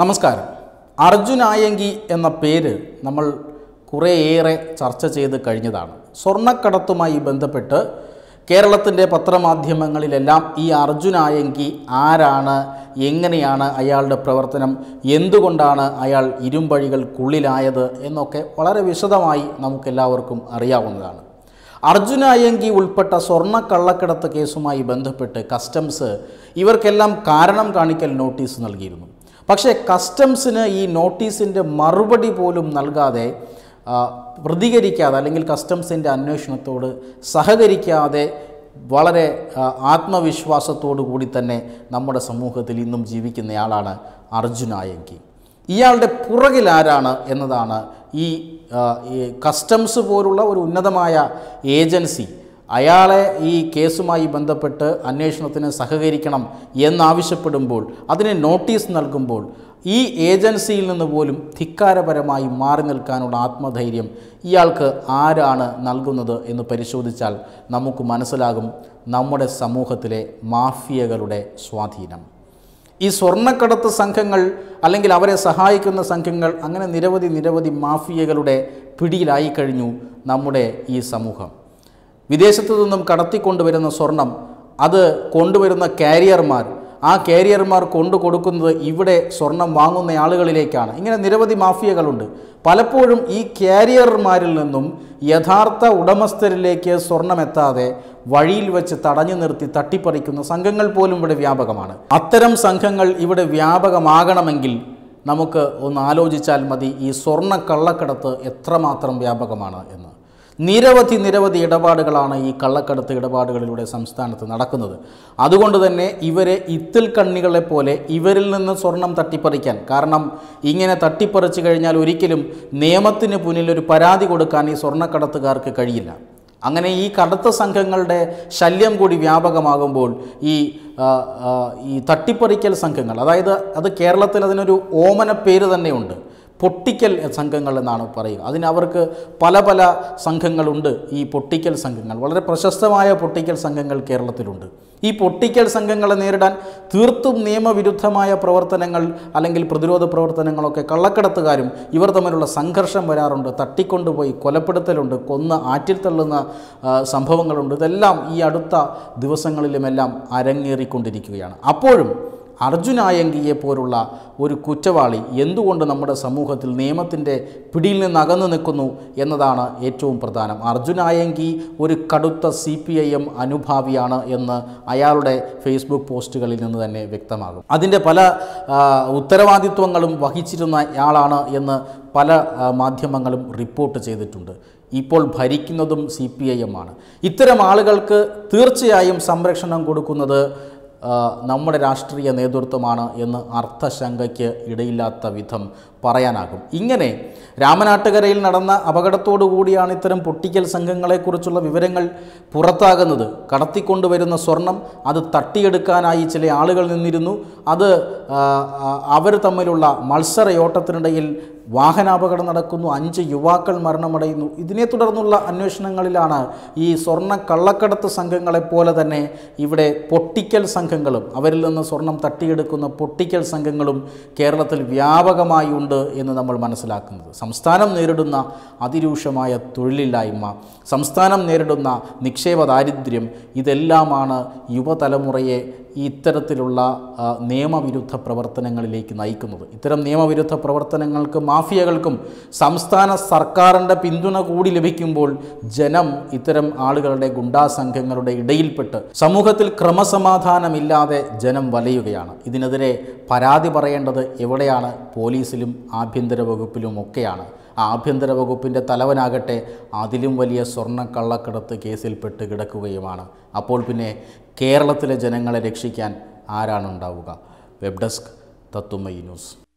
നമസ്കാരം അർജുനായങ്കി എന്ന പേര് നമ്മൾ കുറേയേറെ ചർച്ച ചെയ്ത് കഴിഞ്ഞതാണ് സ്വർണ്ണക്കടത്തുമായി ബന്ധപ്പെട്ട് കേരളത്തിൻ്റെ പത്രമാധ്യമങ്ങളിലെല്ലാം ഈ അർജുനായങ്കി ആരാണ് എങ്ങനെയാണ് അയാളുടെ പ്രവർത്തനം എന്തുകൊണ്ടാണ് അയാൾ ഇരുമ്പഴികൾക്കുള്ളിലായത് എന്നൊക്കെ വളരെ വിശദമായി നമുക്കെല്ലാവർക്കും അറിയാവുന്നതാണ് അർജുനായങ്കി ഉൾപ്പെട്ട സ്വർണ്ണ കള്ളക്കടത്ത് കേസുമായി ബന്ധപ്പെട്ട് കസ്റ്റംസ് ഇവർക്കെല്ലാം കാരണം കാണിക്കൽ നോട്ടീസ് നൽകിയിരുന്നു പക്ഷേ കസ്റ്റംസിന് ഈ നോട്ടീസിൻ്റെ മറുപടി പോലും നൽകാതെ പ്രതികരിക്കാതെ അല്ലെങ്കിൽ കസ്റ്റംസിൻ്റെ അന്വേഷണത്തോട് സഹകരിക്കാതെ വളരെ ആത്മവിശ്വാസത്തോടു കൂടി തന്നെ നമ്മുടെ സമൂഹത്തിൽ ഇന്നും ജീവിക്കുന്നയാളാണ് അർജുനായങ്കി ഇയാളുടെ ആരാണ് എന്നതാണ് ഈ കസ്റ്റംസ് പോലുള്ള ഒരു ഉന്നതമായ ഏജൻസി അയാളെ ഈ കേസുമായി ബന്ധപ്പെട്ട് അന്വേഷണത്തിന് സഹകരിക്കണം എന്നാവശ്യപ്പെടുമ്പോൾ അതിന് നോട്ടീസ് നൽകുമ്പോൾ ഈ ഏജൻസിയിൽ നിന്ന് പോലും ധിക്കാരപരമായി മാറി നിൽക്കാനുള്ള ആത്മധൈര്യം ഇയാൾക്ക് ആരാണ് നൽകുന്നത് എന്ന് പരിശോധിച്ചാൽ നമുക്ക് മനസ്സിലാകും നമ്മുടെ സമൂഹത്തിലെ മാഫിയകളുടെ സ്വാധീനം ഈ സ്വർണ്ണക്കടത്ത് സംഘങ്ങൾ അല്ലെങ്കിൽ അവരെ സഹായിക്കുന്ന സംഘങ്ങൾ അങ്ങനെ നിരവധി നിരവധി മാഫിയകളുടെ പിടിയിലായി കഴിഞ്ഞു നമ്മുടെ ഈ സമൂഹം വിദേശത്തു നിന്നും കടത്തിക്കൊണ്ടുവരുന്ന സ്വർണം അത് കൊണ്ടുവരുന്ന കാരിയർമാർ ആ കാരിയർമാർ കൊണ്ടു കൊടുക്കുന്നത് ഇവിടെ സ്വർണം വാങ്ങുന്ന ആളുകളിലേക്കാണ് ഇങ്ങനെ നിരവധി മാഫിയകളുണ്ട് പലപ്പോഴും ഈ കാരിയർമാരിൽ നിന്നും യഥാർത്ഥ ഉടമസ്ഥരിലേക്ക് സ്വർണം എത്താതെ വഴിയിൽ വെച്ച് തടഞ്ഞു നിർത്തി തട്ടിപ്പറിക്കുന്ന സംഘങ്ങൾ പോലും ഇവിടെ വ്യാപകമാണ് അത്തരം സംഘങ്ങൾ ഇവിടെ വ്യാപകമാകണമെങ്കിൽ നമുക്ക് ഒന്ന് ആലോചിച്ചാൽ മതി ഈ സ്വർണ്ണ കള്ളക്കടത്ത് എത്രമാത്രം വ്യാപകമാണ് എന്ന് നിരവധി നിരവധി ഇടപാടുകളാണ് ഈ കള്ളക്കടത്ത് ഇടപാടുകളിലൂടെ സംസ്ഥാനത്ത് നടക്കുന്നത് അതുകൊണ്ട് തന്നെ ഇവരെ ഇത്തിൽ കണ്ണികളെ പോലെ ഇവരിൽ നിന്ന് സ്വർണം തട്ടിപ്പറിക്കാൻ കാരണം ഇങ്ങനെ തട്ടിപ്പറിച്ചു കഴിഞ്ഞാൽ ഒരിക്കലും നിയമത്തിന് മുന്നിൽ ഒരു പരാതി കൊടുക്കാൻ ഈ സ്വർണ്ണക്കടത്തുകാർക്ക് കഴിയില്ല അങ്ങനെ ഈ കടത്ത സംഘങ്ങളുടെ ശല്യം കൂടി വ്യാപകമാകുമ്പോൾ ഈ ഈ തട്ടിപ്പറിക്കൽ സംഘങ്ങൾ അതായത് അത് കേരളത്തിൽ അതിനൊരു ഓമന പേര് തന്നെയുണ്ട് പൊട്ടിക്കൽ സംഘങ്ങൾ എന്നാണ് പറയുക അവർക്ക് പല പല സംഘങ്ങളുണ്ട് ഈ പൊട്ടിക്കൽ സംഘങ്ങൾ വളരെ പ്രശസ്തമായ പൊട്ടിക്കൽ സംഘങ്ങൾ കേരളത്തിലുണ്ട് ഈ പൊട്ടിക്കൽ സംഘങ്ങളെ നേരിടാൻ തീർത്തും നിയമവിരുദ്ധമായ പ്രവർത്തനങ്ങൾ അല്ലെങ്കിൽ പ്രതിരോധ പ്രവർത്തനങ്ങളൊക്കെ കള്ളക്കടത്തുകാരും ഇവർ തമ്മിലുള്ള സംഘർഷം വരാറുണ്ട് തട്ടിക്കൊണ്ടുപോയി കൊലപ്പെടുത്തലുണ്ട് കൊന്ന് ആറ്റിൽ തള്ളുന്ന സംഭവങ്ങളുണ്ട് ഇതെല്ലാം ഈ അടുത്ത ദിവസങ്ങളിലുമെല്ലാം അരങ്ങേറിക്കൊണ്ടിരിക്കുകയാണ് അപ്പോഴും അർജുനായങ്കിയെ പോലുള്ള ഒരു കുറ്റവാളി എന്തുകൊണ്ട് നമ്മുടെ സമൂഹത്തിൽ നിയമത്തിൻ്റെ പിടിയിൽ നിന്ന് അകന്നു നിൽക്കുന്നു എന്നതാണ് ഏറ്റവും പ്രധാനം അർജുനായങ്കി ഒരു കടുത്ത സി പി ഐ എം അനുഭാവിയാണ് എന്ന് അയാളുടെ ഫേസ്ബുക്ക് പോസ്റ്റുകളിൽ നിന്ന് തന്നെ വ്യക്തമാകും അതിൻ്റെ പല ഉത്തരവാദിത്വങ്ങളും വഹിച്ചിരുന്ന ആളാണ് എന്ന് പല മാധ്യമങ്ങളും റിപ്പോർട്ട് ചെയ്തിട്ടുണ്ട് ഇപ്പോൾ ഭരിക്കുന്നതും സി പി ഐ എം ആണ് ഇത്തരം ആളുകൾക്ക് തീർച്ചയായും സംരക്ഷണം കൊടുക്കുന്നത് നമ്മുടെ രാഷ്ട്രീയ നേതൃത്വമാണ് എന്ന് അർത്ഥശങ്കയ്ക്ക് ഇടയില്ലാത്ത വിധം പറയാനാകും ഇങ്ങനെ രാമനാട്ടുകരയിൽ നടന്ന അപകടത്തോടു കൂടിയാണ് ഇത്തരം പൊട്ടിക്കൽ സംഘങ്ങളെക്കുറിച്ചുള്ള വിവരങ്ങൾ പുറത്താകുന്നത് കടത്തിക്കൊണ്ടുവരുന്ന സ്വർണം അത് തട്ടിയെടുക്കാനായി ചില ആളുകൾ നിന്നിരുന്നു അത് അവർ തമ്മിലുള്ള മത്സരയോട്ടത്തിനിടയിൽ വാഹനാപകടം നടക്കുന്നു അഞ്ച് യുവാക്കൾ മരണമടയുന്നു ഇതിനെ തുടർന്നുള്ള അന്വേഷണങ്ങളിലാണ് ഈ സ്വർണ്ണ കള്ളക്കടത്ത് സംഘങ്ങളെപ്പോലെ തന്നെ ഇവിടെ പൊട്ടിക്കൽ സംഘങ്ങളും അവരിൽ നിന്ന് സ്വർണം തട്ടിയെടുക്കുന്ന പൊട്ടിക്കൽ സംഘങ്ങളും കേരളത്തിൽ വ്യാപകമായി ഉണ്ട് എന്ന് നമ്മൾ മനസ്സിലാക്കുന്നത് സംസ്ഥാനം നേരിടുന്ന അതിരൂക്ഷമായ തൊഴിലില്ലായ്മ സംസ്ഥാനം നേരിടുന്ന നിക്ഷേപ ദാരിദ്ര്യം ഇതെല്ലാമാണ് യുവതലമുറയെ ഇത്തരത്തിലുള്ള നിയമവിരുദ്ധ പ്രവർത്തനങ്ങളിലേക്ക് നയിക്കുന്നത് ഇത്തരം നിയമവിരുദ്ധ പ്രവർത്തനങ്ങൾക്ക് മാഫിയകൾക്കും സംസ്ഥാന സർക്കാരിൻ്റെ പിന്തുണ കൂടി ലഭിക്കുമ്പോൾ ജനം ഇത്തരം ആളുകളുടെ ഗുണ്ടാ സംഘങ്ങളുടെ ഇടയിൽപ്പെട്ട് സമൂഹത്തിൽ ക്രമസമാധാനമില്ലാതെ ജനം വലയുകയാണ് ഇതിനെതിരെ പരാതി പറയേണ്ടത് എവിടെയാണ് പോലീസിലും ആഭ്യന്തര വകുപ്പിലും ഒക്കെയാണ് ആഭ്യന്തര വകുപ്പിൻ്റെ തലവനാകട്ടെ അതിലും വലിയ സ്വർണ്ണ കള്ളക്കടത്ത് കേസിൽപ്പെട്ട് കിടക്കുകയുമാണ് അപ്പോൾ പിന്നെ കേരളത്തിലെ ജനങ്ങളെ രക്ഷിക്കാൻ ആരാണുണ്ടാവുക വെബ് ഡെസ്ക് തത്തുമൈ ന്യൂസ്